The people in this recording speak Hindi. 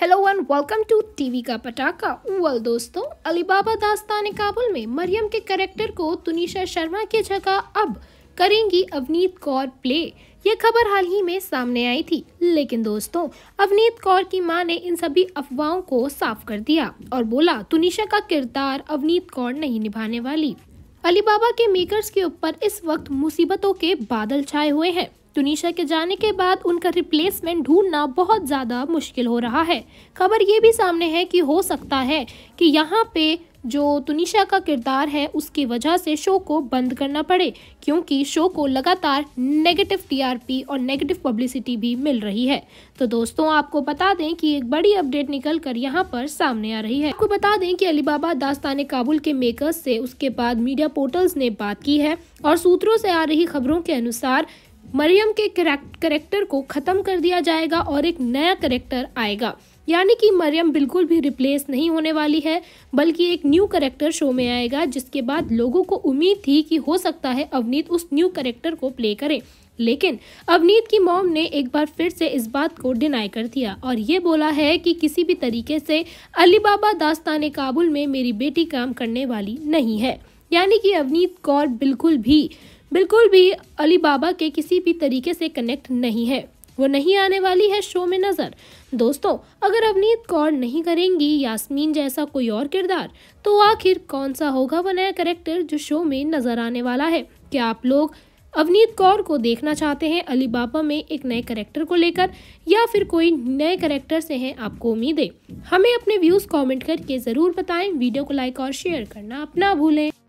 hello one welcome to TV का पटाखा वल दोस्तों अलीबाबा दास्तान काबुल में मरियम के करेक्टर को तुनिशा शर्मा की जगह अब करेंगी अवनीत कौर प्ले ये खबर हाल ही में सामने आई थी लेकिन दोस्तों अवनीत कौर की मां ने इन सभी अफवाहों को साफ कर दिया और बोला तुनिशा का किरदार अवनीत कौर नहीं निभाने वाली अलीबाबा के मेकर्स के ऊपर इस वक्त मुसीबतों के बादल छाए हुए हैं तुनिशा के जाने के बाद उनका रिप्लेसमेंट ढूंढना बहुत ज़्यादा मुश्किल हो रहा है खबर ये भी सामने है कि हो सकता है कि यहाँ पे जो तुनिशा का किरदार है उसकी वजह से शो को बंद करना पड़े क्योंकि शो को लगातार नेगेटिव टीआरपी और नेगेटिव पब्लिसिटी भी मिल रही है तो दोस्तों आपको बता दें कि एक बड़ी अपडेट निकल कर यहाँ पर सामने आ रही है आपको बता दें कि अलीबाबा दास्तान काबुल के मेकर्स से उसके बाद मीडिया पोर्टल्स ने बात की है और सूत्रों से आ रही खबरों के अनुसार मरियम के करेक्टर को ख़त्म कर दिया जाएगा और एक नया करेक्टर आएगा यानी कि मरियम बिल्कुल भी रिप्लेस नहीं होने वाली है बल्कि एक न्यू करेक्टर शो में आएगा जिसके बाद लोगों को उम्मीद थी कि हो सकता है अवनीत उस न्यू करेक्टर को प्ले करें लेकिन अवनीत की मॉम ने एक बार फिर से इस बात को डिनाई कर दिया और ये बोला है कि किसी भी तरीके से अलीबाबा दास्तान काबुल में मेरी बेटी काम करने वाली नहीं है यानी कि अवनीत कौर बिल्कुल भी बिल्कुल भी अली बाबा के किसी भी तरीके से कनेक्ट नहीं है वो नहीं आने वाली है शो में नज़र दोस्तों अगर अवनीत कौर नहीं करेंगी यास्मीन जैसा कोई और किरदार तो आखिर कौन सा होगा वह नया करेक्टर जो शो में नज़र आने वाला है क्या आप लोग अवनीत कौर को देखना चाहते हैं अली बाबा में एक नए करेक्टर को लेकर या फिर कोई नए करेक्टर से हैं आपको उम्मीदें हमें अपने व्यूज़ कमेंट करके ज़रूर बताएं वीडियो को लाइक और शेयर करना अपना भूलें